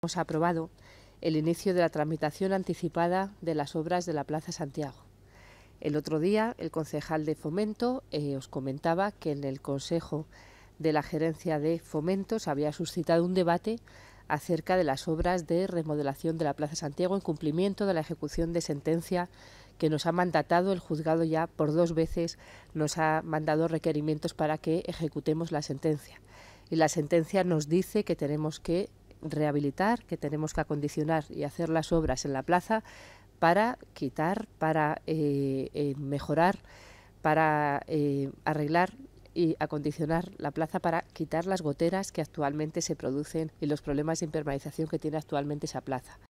Hemos aprobado el inicio de la tramitación anticipada de las obras de la Plaza Santiago. El otro día, el concejal de Fomento eh, os comentaba que en el Consejo de la Gerencia de Fomento se había suscitado un debate acerca de las obras de remodelación de la Plaza Santiago en cumplimiento de la ejecución de sentencia que nos ha mandatado el juzgado ya por dos veces, nos ha mandado requerimientos para que ejecutemos la sentencia y la sentencia nos dice que tenemos que rehabilitar, que tenemos que acondicionar y hacer las obras en la plaza para quitar, para eh, eh, mejorar, para eh, arreglar y acondicionar la plaza para quitar las goteras que actualmente se producen y los problemas de impermeabilización que tiene actualmente esa plaza.